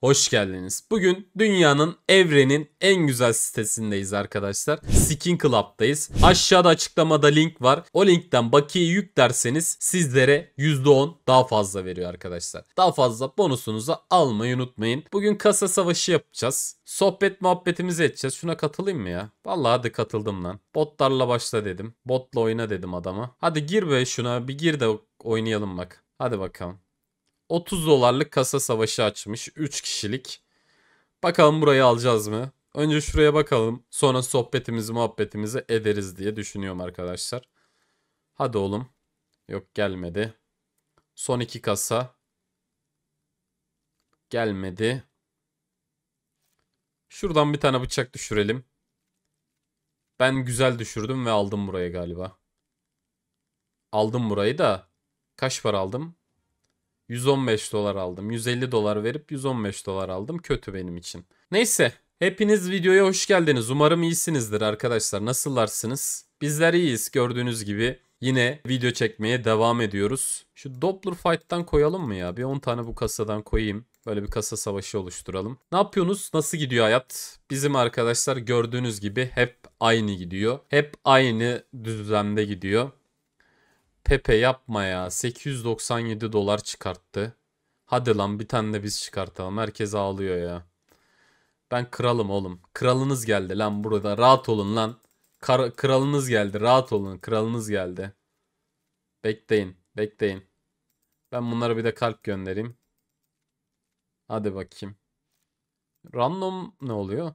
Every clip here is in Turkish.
Hoş geldiniz. Bugün dünyanın, evrenin en güzel sitesindeyiz arkadaşlar. Skin Club'dayız. Aşağıda açıklamada link var. O linkten bakiye yüklerseniz sizlere %10 daha fazla veriyor arkadaşlar. Daha fazla bonusunuzu almayı unutmayın. Bugün kasa savaşı yapacağız. Sohbet muhabbetimizi edeceğiz. Şuna katılayım mı ya? Vallahi hadi katıldım lan. Botlarla başla dedim. Botla oyna dedim adama. Hadi gir be şuna. Bir gir de oynayalım bak. Hadi bakalım. 30 dolarlık kasa savaşı açmış. 3 kişilik. Bakalım burayı alacağız mı? Önce şuraya bakalım. Sonra sohbetimizi muhabbetimizi ederiz diye düşünüyorum arkadaşlar. Hadi oğlum. Yok gelmedi. Son iki kasa. Gelmedi. Şuradan bir tane bıçak düşürelim. Ben güzel düşürdüm ve aldım burayı galiba. Aldım burayı da. Kaç para aldım? 115 dolar aldım. 150 dolar verip 115 dolar aldım. Kötü benim için. Neyse hepiniz videoya hoş geldiniz. Umarım iyisinizdir arkadaşlar. Nasıllarsınız? Bizler iyiyiz gördüğünüz gibi. Yine video çekmeye devam ediyoruz. Şu Doppler Fight'tan koyalım mı ya? Bir 10 tane bu kasadan koyayım. Böyle bir kasa savaşı oluşturalım. Ne yapıyorsunuz? Nasıl gidiyor hayat? Bizim arkadaşlar gördüğünüz gibi hep aynı gidiyor. Hep aynı düzlemde gidiyor. Pepe yapma ya. 897 dolar çıkarttı. Hadi lan bir tane de biz çıkartalım. Herkes ağlıyor ya. Ben kralım oğlum. Kralınız geldi lan burada. Rahat olun lan. Kar kralınız geldi. Rahat olun. Kralınız geldi. Bekleyin. Bekleyin. Ben bunlara bir de kalp göndereyim. Hadi bakayım. Random ne oluyor?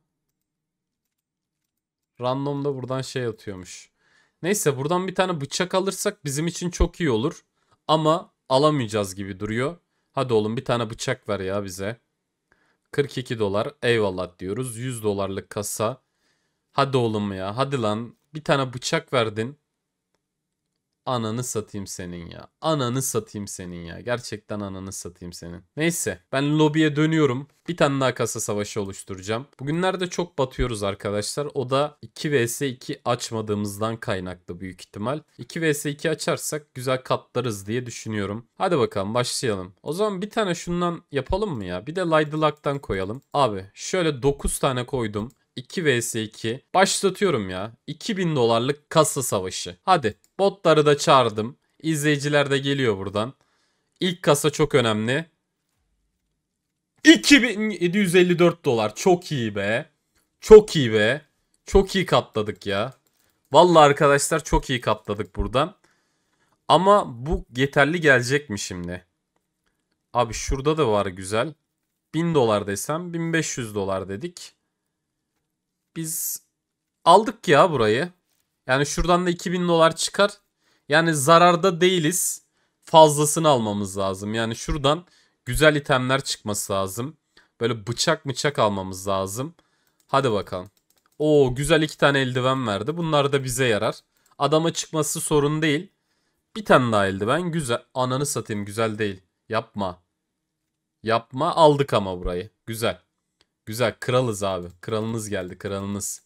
Random da buradan şey atıyormuş. Neyse buradan bir tane bıçak alırsak bizim için çok iyi olur. Ama alamayacağız gibi duruyor. Hadi oğlum bir tane bıçak ver ya bize. 42 dolar eyvallah diyoruz. 100 dolarlık kasa. Hadi oğlum ya hadi lan bir tane bıçak verdin. Ananı satayım senin ya. Ananı satayım senin ya. Gerçekten ananı satayım senin. Neyse ben lobiye dönüyorum. Bir tane daha kasa savaşı oluşturacağım. Bugünlerde çok batıyoruz arkadaşlar. O da 2 vs 2 açmadığımızdan kaynaklı büyük ihtimal. 2 vs 2 açarsak güzel katlarız diye düşünüyorum. Hadi bakalım başlayalım. O zaman bir tane şundan yapalım mı ya? Bir de Laydılak'tan koyalım. Abi şöyle 9 tane koydum. 2 vs 2 başlatıyorum ya. 2000 dolarlık kasa savaşı. Hadi Botları da çağırdım. İzleyiciler de geliyor buradan. İlk kasa çok önemli. 2754 dolar. Çok iyi be. Çok iyi be. Çok iyi katladık ya. Valla arkadaşlar çok iyi katladık buradan. Ama bu yeterli gelecek mi şimdi? Abi şurada da var güzel. 1000 dolar desem 1500 dolar dedik. Biz aldık ya burayı. Yani şuradan da 2000 dolar çıkar. Yani zararda değiliz. Fazlasını almamız lazım. Yani şuradan güzel itemler çıkması lazım. Böyle bıçak bıçak almamız lazım. Hadi bakalım. Oo güzel iki tane eldiven verdi. Bunlar da bize yarar. Adama çıkması sorun değil. Bir tane daha eldiven güzel. Ananı satayım güzel değil. Yapma. Yapma aldık ama burayı. Güzel. Güzel kralız abi. Kralınız geldi kralınız.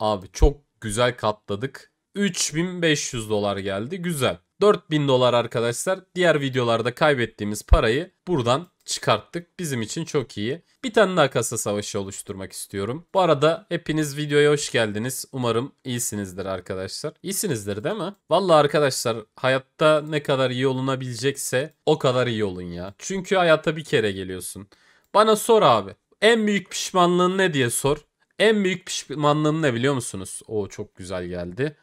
Abi çok Güzel katladık. 3500 dolar geldi. Güzel. 4000 dolar arkadaşlar. Diğer videolarda kaybettiğimiz parayı buradan çıkarttık. Bizim için çok iyi. Bir tane daha kasa savaşı oluşturmak istiyorum. Bu arada hepiniz videoya hoş geldiniz. Umarım iyisinizdir arkadaşlar. İyisinizdir değil mi? Valla arkadaşlar hayatta ne kadar iyi olunabilecekse o kadar iyi olun ya. Çünkü hayata bir kere geliyorsun. Bana sor abi. En büyük pişmanlığın ne diye sor. En büyük pişmanlığım ne biliyor musunuz? O çok güzel geldi.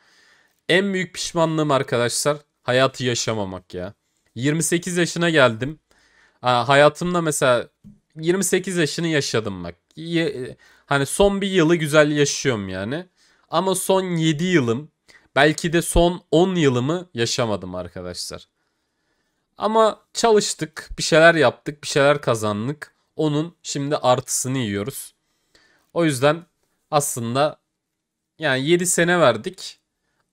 En büyük pişmanlığım arkadaşlar hayatı yaşamamak ya. 28 yaşına geldim. hayatımda mesela 28 yaşını yaşadım bak. E, hani son bir yılı güzel yaşıyorum yani. Ama son 7 yılım belki de son 10 yılımı yaşamadım arkadaşlar. Ama çalıştık, bir şeyler yaptık, bir şeyler kazandık. Onun şimdi artısını yiyoruz. O yüzden aslında yani 7 sene verdik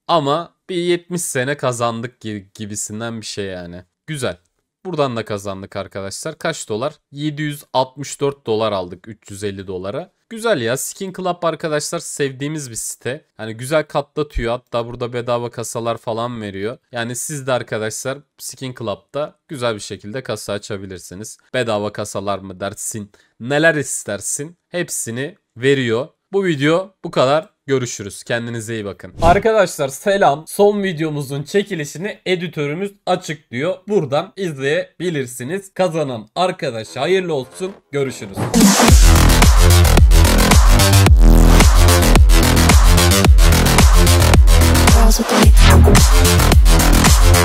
ama bir 70 sene kazandık gibisinden bir şey yani. Güzel. Buradan da kazandık arkadaşlar. Kaç dolar? 764 dolar aldık 350 dolara. Güzel ya. Skin Club arkadaşlar sevdiğimiz bir site. Hani güzel katlatıyor. Hatta burada bedava kasalar falan veriyor. Yani siz de arkadaşlar Skin Club'da güzel bir şekilde kasa açabilirsiniz. Bedava kasalar mı dersin? Neler istersin? Hepsini veriyor. Bu video bu kadar. Görüşürüz. Kendinize iyi bakın. Arkadaşlar selam. Son videomuzun çekilişini editörümüz açıklıyor. Buradan izleyebilirsiniz. Kazanan arkadaş hayırlı olsun. Görüşürüz.